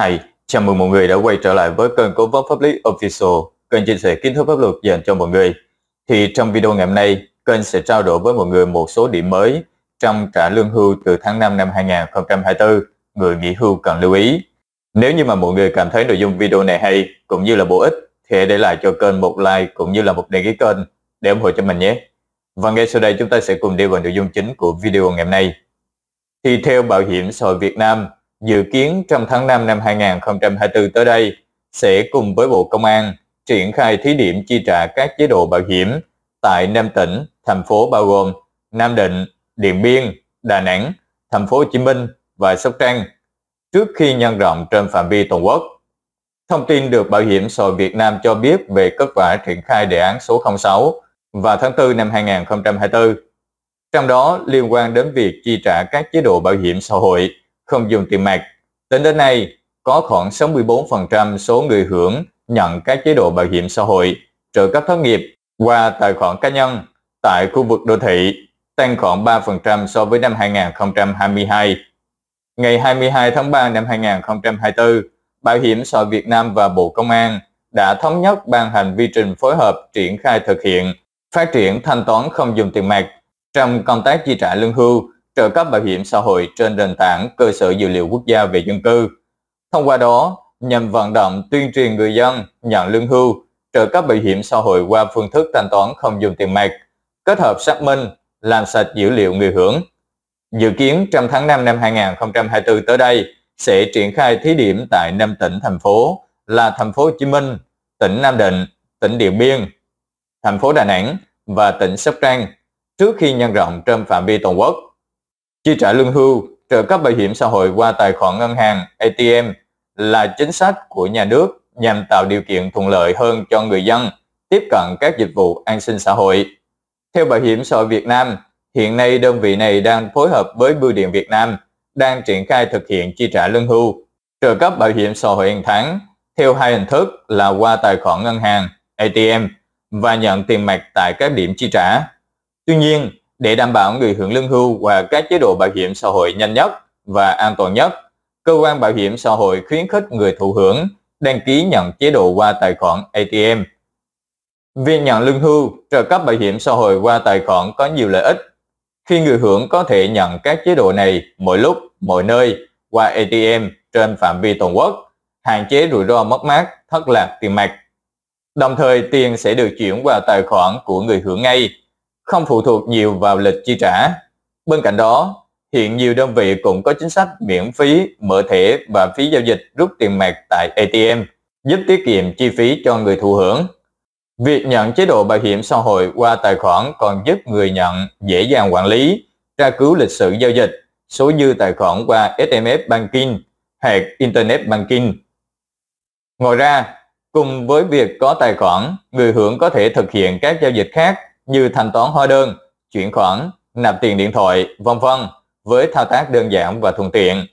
Hay, chào mừng mọi người đã quay trở lại với kênh cố vấn Pháp Lý Official, kênh chia sẻ kiến thức pháp luật dành cho mọi người. Thì trong video ngày hôm nay, kênh sẽ trao đổi với mọi người một số điểm mới trong trả lương hưu từ tháng 5 năm 2024, người nghỉ hưu cần lưu ý. Nếu như mà mọi người cảm thấy nội dung video này hay cũng như là bổ ích, thì hãy để lại cho kênh một like cũng như là một đăng ký kênh để ủng hộ cho mình nhé. Và ngay sau đây chúng ta sẽ cùng đi vào nội dung chính của video ngày hôm nay. Thì theo Bảo hiểm xã hội Việt Nam, dự kiến trong tháng 5 năm 2024 tới đây sẽ cùng với Bộ Công an triển khai thí điểm chi trả các chế độ bảo hiểm tại 5 tỉnh, thành phố bao gồm Nam Định, Điện Biên, Đà Nẵng, Thành phố Hồ Chí Minh và Sóc Trăng trước khi nhân rộng trên phạm vi toàn quốc. Thông tin được Bảo hiểm xã hội Việt Nam cho biết về kết quả triển khai đề án số 06 vào tháng 4 năm 2024. Trong đó liên quan đến việc chi trả các chế độ bảo hiểm xã hội không dùng tiền mặt. Tính đến nay, có khoảng 64% số người hưởng nhận các chế độ bảo hiểm xã hội, trợ cấp thất nghiệp qua tài khoản cá nhân tại khu vực đô thị, tăng khoảng 3% so với năm 2022. Ngày 22 tháng 3 năm 2024, Bảo hiểm xã hội Việt Nam và Bộ Công an đã thống nhất ban hành vi trình phối hợp triển khai thực hiện, phát triển thanh toán không dùng tiền mặt trong công tác chi trả lương hưu trợ cấp bảo hiểm xã hội trên nền tảng cơ sở dữ liệu quốc gia về dân cư. Thông qua đó, nhằm vận động tuyên truyền người dân nhận lương hưu, trợ cấp bảo hiểm xã hội qua phương thức thanh toán không dùng tiền mặt, kết hợp xác minh, làm sạch dữ liệu người hưởng. Dự kiến trong tháng 5 năm 2024 tới đây sẽ triển khai thí điểm tại 5 tỉnh thành phố là thành phố Hồ Chí Minh, tỉnh Nam Định, tỉnh Điện Biên, thành phố Đà Nẵng và tỉnh Sóc Trăng trước khi nhân rộng trên phạm vi toàn quốc. Chi trả lương hưu, trợ cấp bảo hiểm xã hội qua tài khoản ngân hàng ATM là chính sách của nhà nước nhằm tạo điều kiện thuận lợi hơn cho người dân tiếp cận các dịch vụ an sinh xã hội. Theo Bảo hiểm xã hội Việt Nam, hiện nay đơn vị này đang phối hợp với Bưu điện Việt Nam đang triển khai thực hiện chi trả lương hưu, trợ cấp bảo hiểm xã hội hàng tháng theo hai hình thức là qua tài khoản ngân hàng ATM và nhận tiền mặt tại các điểm chi trả. Tuy nhiên, để đảm bảo người hưởng lương hưu và các chế độ bảo hiểm xã hội nhanh nhất và an toàn nhất, cơ quan bảo hiểm xã hội khuyến khích người thụ hưởng đăng ký nhận chế độ qua tài khoản ATM. Việc nhận lương hưu, trợ cấp bảo hiểm xã hội qua tài khoản có nhiều lợi ích. Khi người hưởng có thể nhận các chế độ này mỗi lúc, mọi nơi qua ATM trên phạm vi toàn quốc, hạn chế rủi ro mất mát, thất lạc tiền mặt. Đồng thời tiền sẽ được chuyển vào tài khoản của người hưởng ngay không phụ thuộc nhiều vào lịch chi trả. Bên cạnh đó, hiện nhiều đơn vị cũng có chính sách miễn phí mở thẻ và phí giao dịch rút tiền mặt tại ATM, giúp tiết kiệm chi phí cho người thụ hưởng. Việc nhận chế độ bảo hiểm xã hội qua tài khoản còn giúp người nhận dễ dàng quản lý, tra cứu lịch sử giao dịch, số dư tài khoản qua SMS banking hoặc Internet banking. Ngoài ra, cùng với việc có tài khoản, người hưởng có thể thực hiện các giao dịch khác như thanh toán hóa đơn, chuyển khoản, nạp tiền điện thoại, vân vân với thao tác đơn giản và thuận tiện.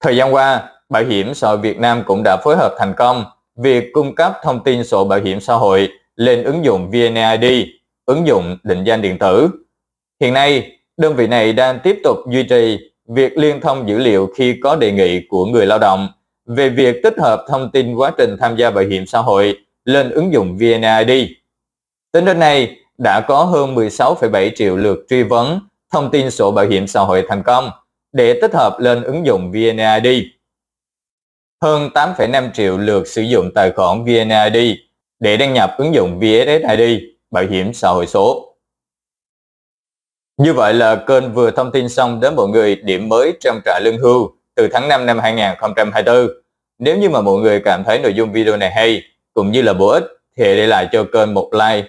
Thời gian qua, Bảo hiểm xã hội Việt Nam cũng đã phối hợp thành công việc cung cấp thông tin sổ bảo hiểm xã hội lên ứng dụng VNID, ứng dụng định danh điện tử. Hiện nay, đơn vị này đang tiếp tục duy trì việc liên thông dữ liệu khi có đề nghị của người lao động về việc tích hợp thông tin quá trình tham gia bảo hiểm xã hội lên ứng dụng VNID. Tính đến nay, đã có hơn 16,7 triệu lượt truy vấn thông tin sổ bảo hiểm xã hội thành công để tích hợp lên ứng dụng VNID. Hơn 8,5 triệu lượt sử dụng tài khoản VNID để đăng nhập ứng dụng VSSID, bảo hiểm xã hội số. Như vậy là kênh vừa thông tin xong đến mọi người điểm mới trong trả lương hưu từ tháng 5 năm 2024. Nếu như mà mọi người cảm thấy nội dung video này hay cũng như là bổ ích thì để lại cho kênh một like